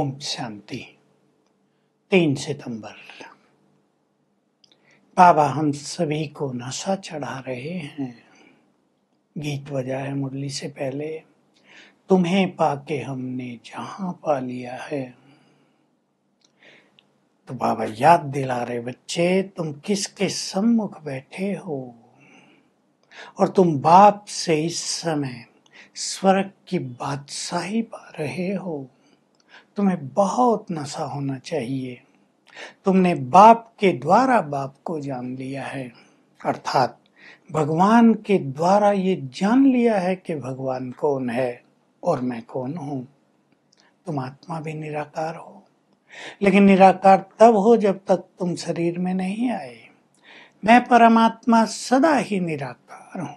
ओम शांति तीन सितंबर बाबा हम सभी को नशा चढ़ा रहे हैं गीत बजा है मुरली से पहले तुम्हें पाके हमने जहां पा लिया है तो बाबा याद दिला रहे बच्चे तुम किसके सम्मुख बैठे हो और तुम बाप से इस समय स्वर्ग की बादशाही पा रहे हो तुम्हें बहुत नशा होना चाहिए तुमने बाप के द्वारा बाप को जान लिया है अर्थात भगवान के द्वारा ये जान लिया है कि भगवान कौन है और मैं कौन हूं तुम आत्मा भी निराकार हो लेकिन निराकार तब हो जब तक तुम शरीर में नहीं आए मैं परमात्मा सदा ही निराकार हूं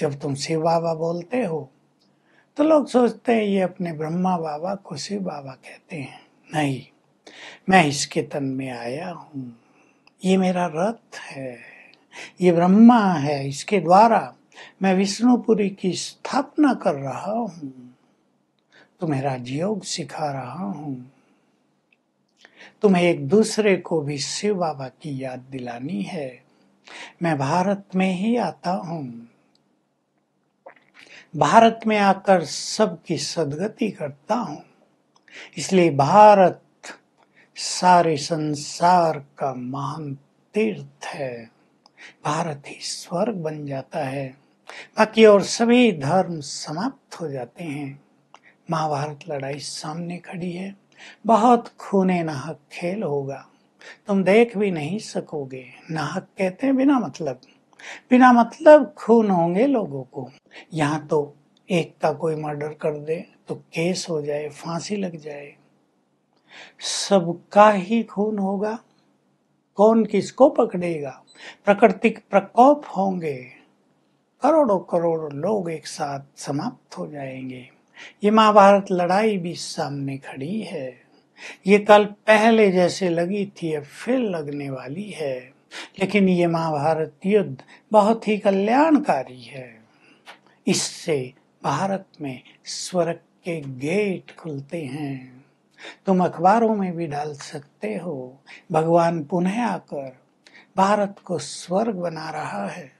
जब तुम शिव बाबा बोलते हो तो लोग सोचते हैं ये अपने ब्रह्मा बाबा को शिव बाबा कहते हैं नहीं मैं इसके तन में आया हूँ ये मेरा रथ है ये ब्रह्मा है इसके द्वारा मैं विष्णुपुरी की स्थापना कर रहा हूँ तुम्हें राजयोग सिखा रहा हूँ तुम्हें एक दूसरे को भी शिव बाबा की याद दिलानी है मैं भारत में ही आता हूँ भारत में आकर सबकी सदगति करता हूँ इसलिए भारत सारे संसार का महान तीर्थ है भारत ही स्वर्ग बन जाता है बाकी और सभी धर्म समाप्त हो जाते हैं महाभारत लड़ाई सामने खड़ी है बहुत खूने नाहक खेल होगा तुम देख भी नहीं सकोगे नाहक कहते हैं बिना मतलब बिना मतलब खून होंगे लोगों को यहाँ तो एक का कोई मर्डर कर दे तो केस हो जाए फांसी लग जाए सबका ही खून होगा कौन किसको पकड़ेगा प्राकृतिक प्रकोप होंगे करोड़ों करोड़ लोग एक साथ समाप्त हो जाएंगे ये महाभारत लड़ाई भी सामने खड़ी है ये कल पहले जैसे लगी थी अब फिर लगने वाली है लेकिन ये महाभारत युद्ध बहुत ही कल्याणकारी है इससे भारत में स्वर्ग के गेट खुलते हैं तुम अखबारों में भी डाल सकते हो भगवान पुनः आकर भारत को स्वर्ग बना रहा है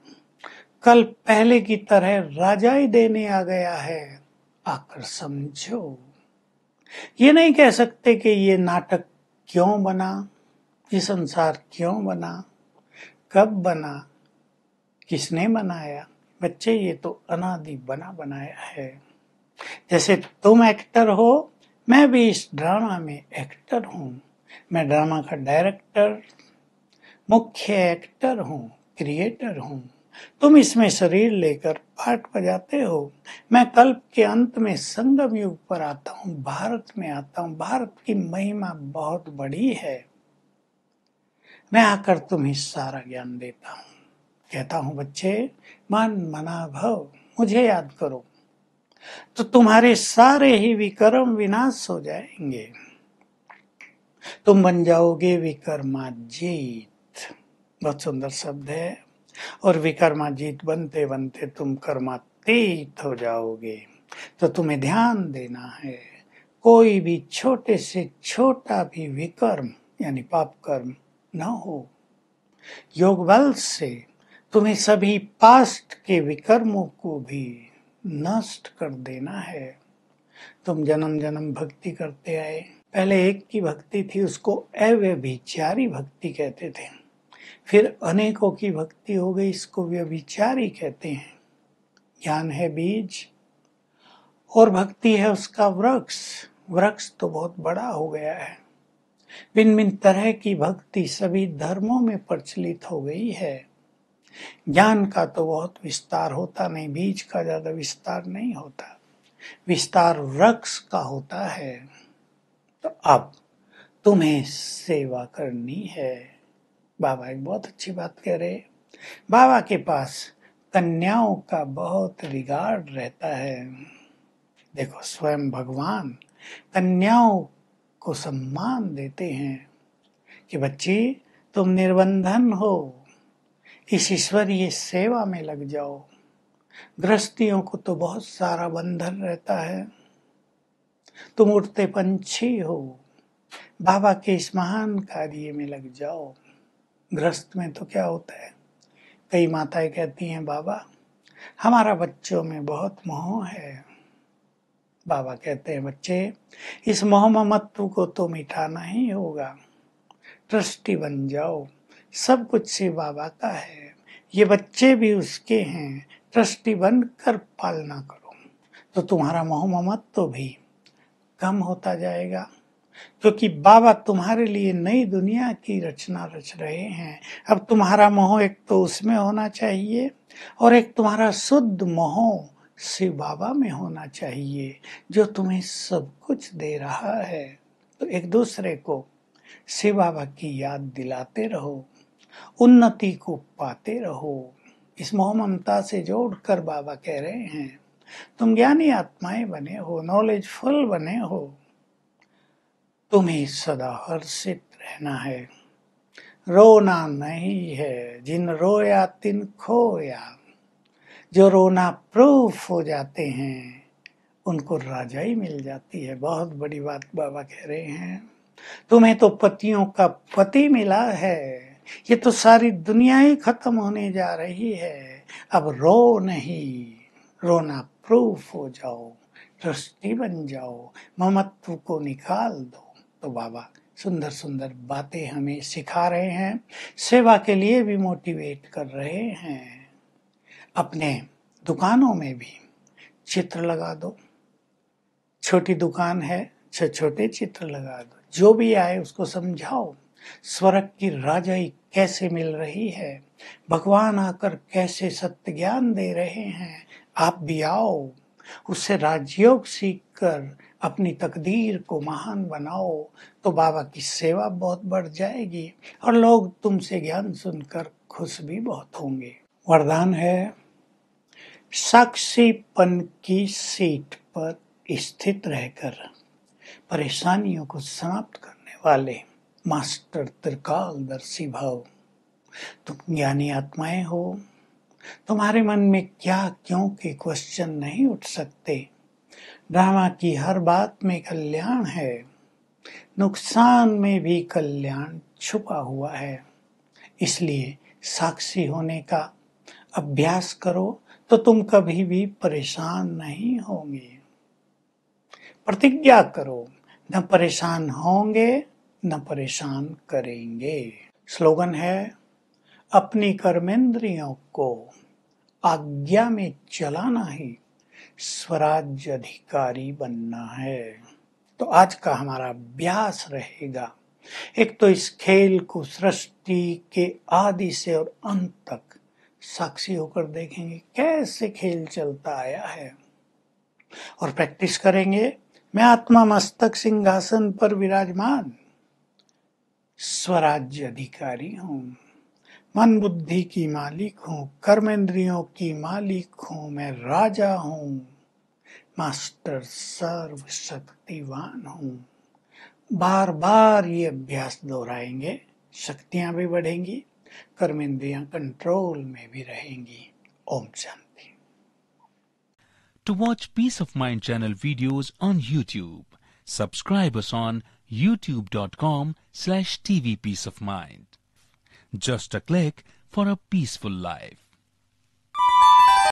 कल पहले की तरह राजाई देने आ गया है आकर समझो ये नहीं कह सकते कि ये नाटक क्यों बना ये संसार क्यों बना कब बना किसने बनाया बच्चे ये तो अनादि बना बनाया है जैसे तुम एक्टर हो मैं भी इस ड्रामा में एक्टर हूँ मैं ड्रामा का डायरेक्टर मुख्य एक्टर हूँ क्रिएटर हूँ तुम इसमें शरीर लेकर पार्ट बजाते हो मैं कल्प के अंत में संगम युग पर आता हूँ भारत में आता हूँ भारत की महिमा बहुत बड़ी है मैं आकर तुम्हें सारा ज्ञान देता हूँ कहता हूँ बच्चे मन मना भव मुझे याद करो तो तुम्हारे सारे ही विकर्म विनाश हो जाएंगे तुम बन जाओगे विकर्माजीत बहुत सुंदर शब्द है और विकर्माजीत बनते बनते तुम कर्मातीत हो जाओगे तो तुम्हें ध्यान देना है कोई भी छोटे से छोटा भी विकर्म यानी पाप कर्म न हो योग बल से तुम्हें सभी पास्ट के विकर्मों को भी नष्ट कर देना है तुम जन्म जन्म भक्ति करते आए पहले एक की भक्ति थी उसको अव्यभिचारी भक्ति कहते थे फिर अनेकों की भक्ति हो गई इसको व्यभिचारी कहते हैं ज्ञान है बीज और भक्ति है उसका वृक्ष वृक्ष तो बहुत बड़ा हो गया है भिन्न भिन्न तरह की भक्ति सभी धर्मों में प्रचलित हो गई है ज्ञान का तो बहुत विस्तार होता नहीं बीज का ज्यादा विस्तार नहीं होता विस्तार वृक्ष का होता है तो अब तुम्हें सेवा करनी है बाबा एक बहुत अच्छी बात कह रहे बाबा के पास कन्याओं का बहुत रिगार्ड रहता है देखो स्वयं भगवान कन्याओं को सम्मान देते हैं कि बच्चे तुम निर्बंधन हो इस ईश्वरीय सेवा में लग जाओ गृहस्थियों को तो बहुत सारा बंधन रहता है तुम उठते पंछी हो बाबा के इस महान कार्य में लग जाओ गृहस्थ में तो क्या होता है कई माताएं कहती हैं बाबा हमारा बच्चों में बहुत मोह है बाबा कहते हैं बच्चे इस मोहम्मत्व को तो मिटाना ही होगा ट्रस्टी बन जाओ सब कुछ से बाबा का है ये बच्चे भी उसके हैं ट्रस्टी बन कर पालना करो तो तुम्हारा मोहम्मत तो भी कम होता जाएगा क्योंकि तो बाबा तुम्हारे लिए नई दुनिया की रचना रच रहे हैं अब तुम्हारा मोह एक तो उसमें होना चाहिए और एक तुम्हारा शुद्ध मोह शिव बाबा में होना चाहिए जो तुम्हें सब कुछ दे रहा है तो एक दूसरे को शिव बाबा की याद दिलाते रहो उन्नति को पाते रहो इस मोह ममता से जोड़कर बाबा कह रहे हैं तुम ज्ञानी आत्माएं बने हो नॉलेजफुल बने हो तुम्हें सदा हर्षित रहना है रोना नहीं है जिन रोया तिन खोया जो रोना प्रूफ हो जाते हैं उनको राजा ही मिल जाती है बहुत बड़ी बात बाबा कह रहे हैं तुम्हें तो पतियों का पति मिला है ये तो सारी दुनिया ही खत्म होने जा रही है अब रो नहीं रोना प्रूफ हो जाओ ट्रस्टी बन जाओ ममत्व को निकाल दो तो बाबा सुंदर सुंदर बातें हमें सिखा रहे हैं सेवा के लिए भी मोटिवेट कर रहे हैं अपने दुकानों में भी चित्र लगा दो छोटी दुकान है छोटे चित्र लगा दो जो भी आए उसको समझाओ स्वर्ग की राजाई कैसे मिल रही है भगवान आकर कैसे सत्य ज्ञान दे रहे हैं आप भी आओ उससे राजयोग सीख कर अपनी तकदीर को महान बनाओ तो बाबा की सेवा बहुत बढ़ जाएगी और लोग तुमसे ज्ञान सुनकर खुश भी बहुत होंगे वरदान है साक्षीपन की सीट पर स्थित रहकर परेशानियों को समाप्त करने वाले मास्टर त्रिकाल दर्शी भाव तुम ज्ञानी आत्माएं हो तुम्हारे मन में क्या क्यों के क्वेश्चन नहीं उठ सकते ड्रामा की हर बात में कल्याण है नुकसान में भी कल्याण छुपा हुआ है इसलिए साक्षी होने का अभ्यास करो तो तुम कभी भी परेशान नहीं होंगे प्रतिज्ञा करो न परेशान होंगे न परेशान करेंगे स्लोगन है अपनी कर्मेंद्रियों को आज्ञा में चलाना ही स्वराज्य अधिकारी बनना है तो आज का हमारा अभ्यास रहेगा एक तो इस खेल को सृष्टि के आदि से और अंत तक साक्षी होकर देखेंगे कैसे खेल चलता आया है और प्रैक्टिस करेंगे मैं आत्मा मस्तक सिंहासन पर विराजमान स्वराज्य अधिकारी हूं मन बुद्धि की मालिक हूँ इंद्रियों की मालिक हूं मैं राजा हूं मास्टर सर्वशक्तिवान हूं बार बार ये अभ्यास दोहराएंगे शक्तियां भी बढ़ेंगी कर्मेंद्रियां कंट्रोल में भी रहेंगी Om Shanti to watch peace of mind channel videos on YouTube subscribe us on youtube.com slash tv peace of mind just a click for a peaceful life